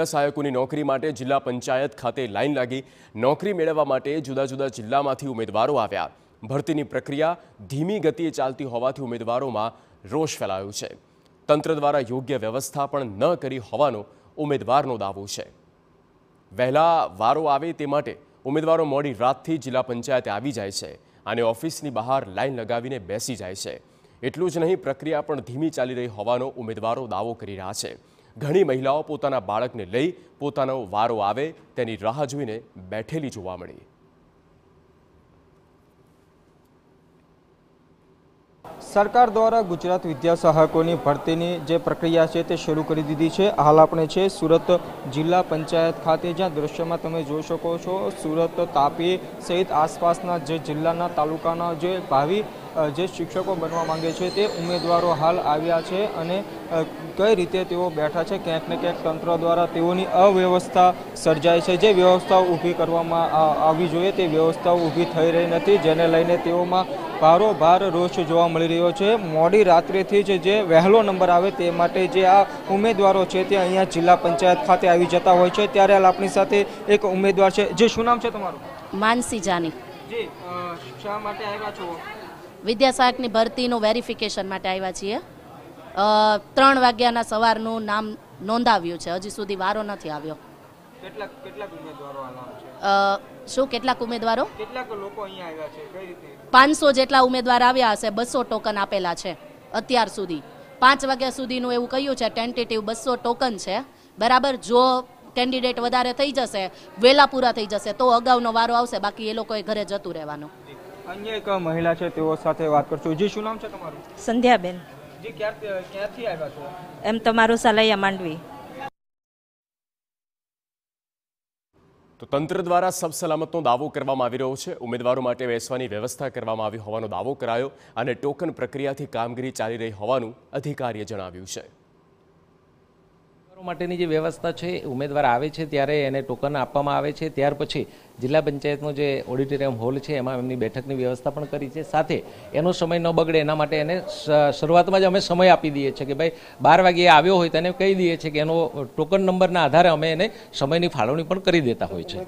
સહાયકોની નોકરી માટે જિલ્લા પંચાયત ખાતે લાઇન લાગી નોકરી મેળવવા માટે જુદા જુદા જિલ્લામાંથી ઉમેદવારો આવ્યા ભરતીની પ્રક્રિયા ધીમી ગતિએ ચાલતી હોવાથી ઉમેદવારોમાં રોષ ફેલાયો છે તંત્ર દ્વારા યોગ્ય વ્યવસ્થા પણ ન કરી હોવાનો ઉમેદવારનો દાવો છે વહેલા વારો આવે તે માટે ઉમેદવારો મોડી રાતથી જિલ્લા પંચાયતે આવી જાય છે અને ઓફિસની બહાર લાઇન લગાવીને બેસી જાય છે એટલું જ નહીં પ્રક્રિયા પણ ધીમી ચાલી રહી હોવાનો ઉમેદવારો દાવો કરી રહ્યા છે ઘણી મહિલાઓ પોતાના બાળકને લઈ પોતાનો વારો આવે તેની રાહ જોઈને બેઠેલી જોવા મળી સરકાર દ્વારા ગુજરાત વિદ્યા સહાયકોની ભરતીની જે પ્રક્રિયા છે તે શરૂ કરી દીધી છે હાલ આપણે છે સુરત જિલ્લા પંચાયત ખાતે જ્યાં દૃશ્યમાં તમે જોઈ શકો છો સુરત તાપી સહિત આસપાસના જે જિલ્લાના તાલુકાના જે ભાવિ જે શિક્ષકો બનવા માંગે છે તે ઉમેદવારો હાલ આવ્યા છે અને કઈ રીતે તેઓ બેઠા છે ક્યાંક ને ક્યાંક તંત્ર દ્વારા તેઓની અવ્યવસ્થા સર્જાય છે જે વ્યવસ્થાઓ ઊભી કરવામાં આવવી જોઈએ તે વ્યવસ્થાઓ ઊભી થઈ રહી નથી જેને લઈને તેઓમાં ભારો ભાર રોષ જોવા મળી રહ્યો રહ્યો છે મોડી રાત્રેથી જ જે વહેલો નંબર આવે તે માટે જે આ ઉમેદવારો છે તે અહીંયા જિલ્લા પંચાયત ખાતે આવી જતા હોય છે ત્યારે હાલ આપણી સાથે એક ઉમેદવાર છે જે શું નામ છે તમારું માનસી જાની જી શા માટે આવ્યા છો વિદ્યાસાહકની ભરતીનું વેરિફિકેશન માટે આવ્યા છીએ ત્રણ વાગ્યાના સવારનું નામ નોંધાવ્યું છે હજી સુધી વારો નથી આવ્યો શું કેટલાક ઉમેદવારો પાંચસો જેટલા ઉમેદવાર આવ્યા હશે બસો ટોકન આપેલા છે અત્યાર સુધી પાંચ વાગ્યા સુધીનું એવું કહ્યું છે ટેન્ટેટિવ બસો ટોકન છે બરાબર જો કેન્ડિડેટ વધારે થઈ જશે વેલા પૂરા થઈ જશે તો અગાઉનો વારો આવશે બાકી એ લોકોએ ઘરે જતું રહેવાનું અન્ય એક મહિલા છે તેઓ સાથે વાત કરશું જી શું નામ છે તમારું સંધ્યાબેન જી ક્યાં ક્યાંથી આવ્યા છો એમ તમારું સલૈયા માંડવી તો તંત્ર દ્વારા સબ સલામતનો દાવો કરવામાં આવી રહ્યો છે ઉમેદવારો માટે બેસવાની વ્યવસ્થા કરવામાં આવી હોવાનો દાવો કરાયો અને ટોકન પ્રક્રિયાથી કામગીરી ચાલી રહી હોવાનું અધિકારીએ જણાવ્યું છે માટેની જે વ્યવસ્થા છે ઉમેદવાર આવે છે ત્યારે એને ટોકન આપવામાં આવે છે ત્યાર પછી જિલ્લા પંચાયતનો જે ઓડિટોરિયમ હોલ છે એમાં એમની બેઠકની વ્યવસ્થા પણ કરી છે સાથે એનો સમય ન બગડે એના માટે એને શરૂઆતમાં જ અમે સમય આપી દઈએ છીએ કે ભાઈ બાર વાગ્યે આવ્યો હોય તેને કહી દઈએ છીએ કે એનો ટોકન નંબરના આધારે અમે એને સમયની ફાળવણી પણ કરી દેતા હોય છે